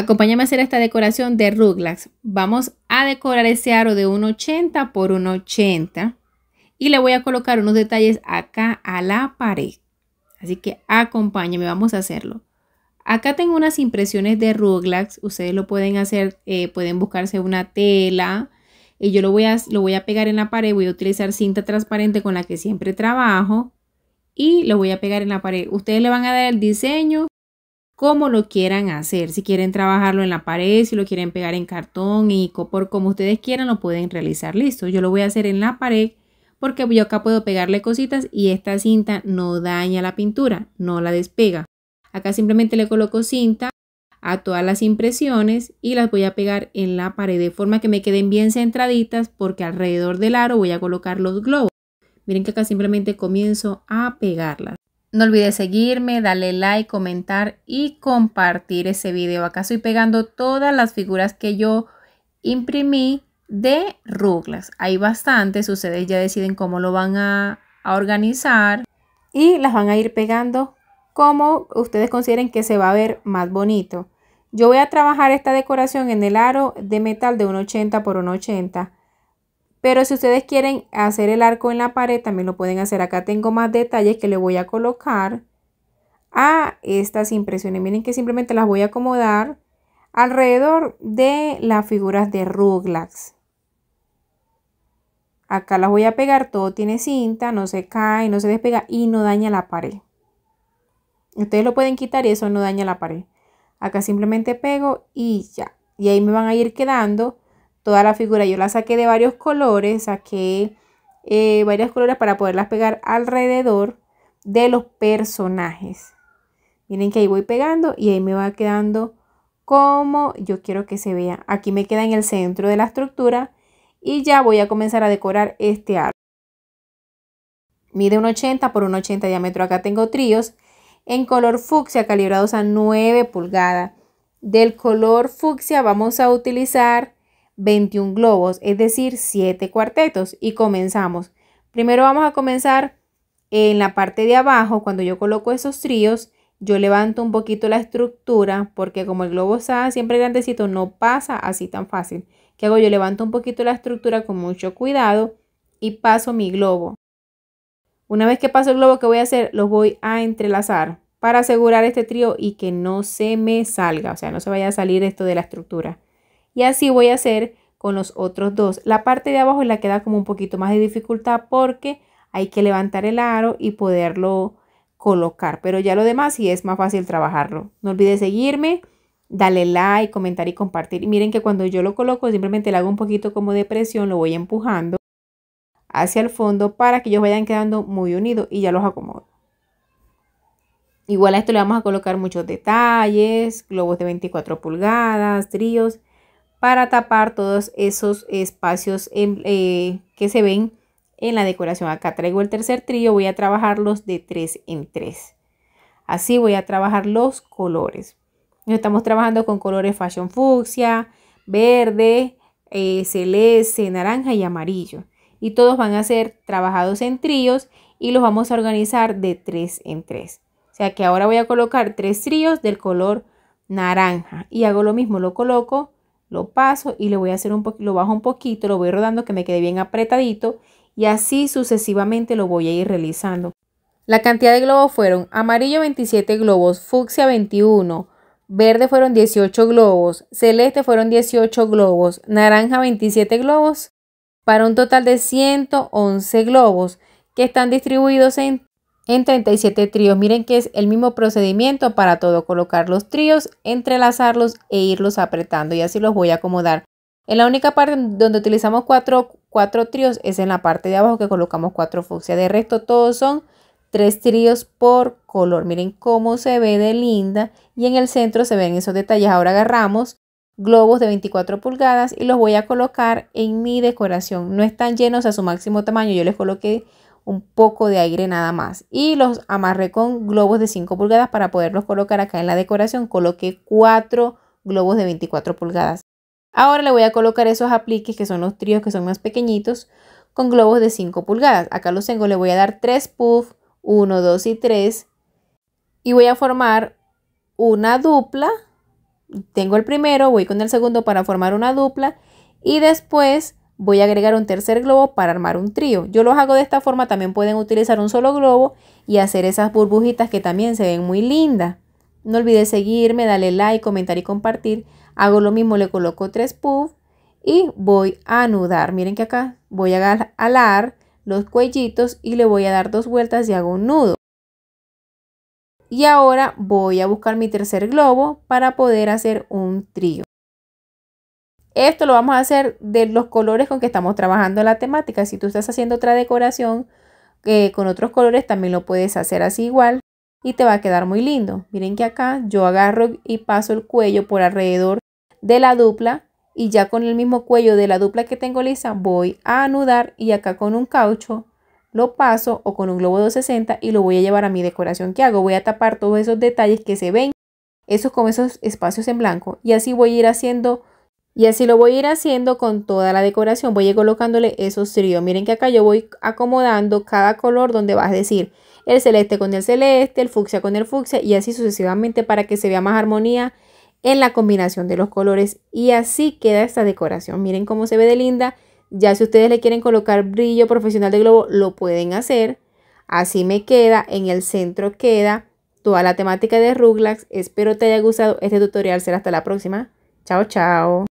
Acompáñame a hacer esta decoración de ruglax. Vamos a decorar ese aro de 1,80 por 1,80 y le voy a colocar unos detalles acá a la pared. Así que acompáñame, vamos a hacerlo. Acá tengo unas impresiones de ruglax. Ustedes lo pueden hacer, eh, pueden buscarse una tela. Y yo lo voy, a, lo voy a pegar en la pared. Voy a utilizar cinta transparente con la que siempre trabajo. Y lo voy a pegar en la pared. Ustedes le van a dar el diseño como lo quieran hacer. Si quieren trabajarlo en la pared, si lo quieren pegar en cartón, y copor, como ustedes quieran, lo pueden realizar. Listo, yo lo voy a hacer en la pared porque yo acá puedo pegarle cositas y esta cinta no daña la pintura, no la despega. Acá simplemente le coloco cinta a todas las impresiones y las voy a pegar en la pared de forma que me queden bien centraditas porque alrededor del aro voy a colocar los globos. Miren que acá simplemente comienzo a pegarlas. No olvides seguirme, darle like, comentar y compartir ese video. Acá estoy pegando todas las figuras que yo imprimí de ruglas. Hay bastantes, ustedes ya deciden cómo lo van a, organizar y las van a ir pegando como ustedes consideren que se va a ver más bonito. Yo voy a trabajar esta decoración en el aro de metal de 1,80 por 1,80 pero si ustedes quieren hacer el arco en la pared, también lo pueden hacer. Acá tengo más detalles que le voy a colocar a estas impresiones. Miren que simplemente las voy a acomodar alrededor de las figuras de Ruglax. Acá las voy a pegar, todo tiene cinta, no se cae, no se despega y no daña la pared. Ustedes lo pueden quitar y eso no daña la pared. Acá simplemente pego y ya. Y ahí me van a ir quedando toda la figura. Yo la saqué de varios colores, saqué eh, varios colores para poderlas pegar alrededor de los personajes. Miren que ahí voy pegando y ahí me va quedando como yo quiero que se vea. Aquí me queda en el centro de la estructura y ya voy a comenzar a decorar este árbol. Mide un 80 por un 80 de diámetro. Acá tengo tríos en color fucsia calibrados a 9 pulgadas. Del color fucsia vamos a utilizar 21 globos, es decir, 7 cuartetos. Y comenzamos. Primero vamos a comenzar en la parte de abajo, cuando yo coloco esos tríos, yo levanto un poquito la estructura, porque como el globo está siempre grandecito, no pasa así tan fácil. ¿Qué hago? Yo levanto un poquito la estructura con mucho cuidado y paso mi globo. Una vez que paso el globo, que voy a hacer? Los voy a entrelazar para asegurar este trío y que no se me salga, o sea, no se vaya a salir esto de la estructura. Y así voy a hacer con los otros dos. La parte de abajo la queda como un poquito más de dificultad porque hay que levantar el aro y poderlo colocar. Pero ya lo demás sí es más fácil trabajarlo. No olvides seguirme, darle like, comentar y compartir. Y miren que cuando yo lo coloco simplemente le hago un poquito como de presión, lo voy empujando hacia el fondo para que ellos vayan quedando muy unidos y ya los acomodo. Igual a esto le vamos a colocar muchos detalles, globos de 24 pulgadas, tríos para tapar todos esos espacios eh, que se ven en la decoración. Acá traigo el tercer trío voy a trabajarlos de tres en tres Así voy a trabajar los colores. Estamos trabajando con colores fashion fucsia, verde, eh, celeste, naranja y amarillo. Y todos van a ser trabajados en tríos y los vamos a organizar de tres en tres O sea que ahora voy a colocar tres tríos del color naranja y hago lo mismo, lo coloco lo paso y le voy a hacer un lo bajo un poquito, lo voy rodando que me quede bien apretadito y así sucesivamente lo voy a ir realizando. La cantidad de globos fueron amarillo 27 globos, fucsia 21, verde fueron 18 globos, celeste fueron 18 globos, naranja 27 globos, para un total de 111 globos que están distribuidos en en 37 tríos. Miren que es el mismo procedimiento para todo, colocar los tríos, entrelazarlos e irlos apretando y así los voy a acomodar. En la única parte donde utilizamos cuatro, cuatro tríos es en la parte de abajo que colocamos cuatro fucsia. De resto todos son tres tríos por color. Miren cómo se ve de linda y en el centro se ven esos detalles. Ahora agarramos globos de 24 pulgadas y los voy a colocar en mi decoración. No están llenos a su máximo tamaño, yo les coloqué un poco de aire nada más. Y los amarré con globos de 5 pulgadas para poderlos colocar acá en la decoración. Coloqué 4 globos de 24 pulgadas. Ahora le voy a colocar esos apliques que son los tríos que son más pequeñitos con globos de 5 pulgadas. Acá los tengo, le voy a dar 3 puff, 1, 2 y 3. Y voy a formar una dupla. Tengo el primero, voy con el segundo para formar una dupla. Y después voy a agregar un tercer globo para armar un trío. Yo los hago de esta forma, también pueden utilizar un solo globo y hacer esas burbujitas que también se ven muy lindas. No olvides seguirme, darle like, comentar y compartir. Hago lo mismo, le coloco tres puffs y voy a anudar. Miren que acá voy a alar los cuellitos y le voy a dar dos vueltas y hago un nudo. Y ahora voy a buscar mi tercer globo para poder hacer un trío. Esto lo vamos a hacer de los colores con que estamos trabajando la temática. Si tú estás haciendo otra decoración eh, con otros colores, también lo puedes hacer así igual y te va a quedar muy lindo. Miren que acá yo agarro y paso el cuello por alrededor de la dupla y ya con el mismo cuello de la dupla que tengo lisa voy a anudar y acá con un caucho lo paso o con un globo 260 y lo voy a llevar a mi decoración que hago. Voy a tapar todos esos detalles que se ven, esos con esos espacios en blanco y así voy a ir haciendo y así lo voy a ir haciendo con toda la decoración. Voy a ir colocándole esos tríos. Miren que acá yo voy acomodando cada color donde vas a decir el celeste con el celeste, el fucsia con el fucsia y así sucesivamente para que se vea más armonía en la combinación de los colores. Y así queda esta decoración. Miren cómo se ve de linda. Ya si ustedes le quieren colocar brillo profesional de globo, lo pueden hacer. Así me queda. En el centro queda toda la temática de Ruglax. Espero te haya gustado este tutorial. Será hasta la próxima. Chao, chao.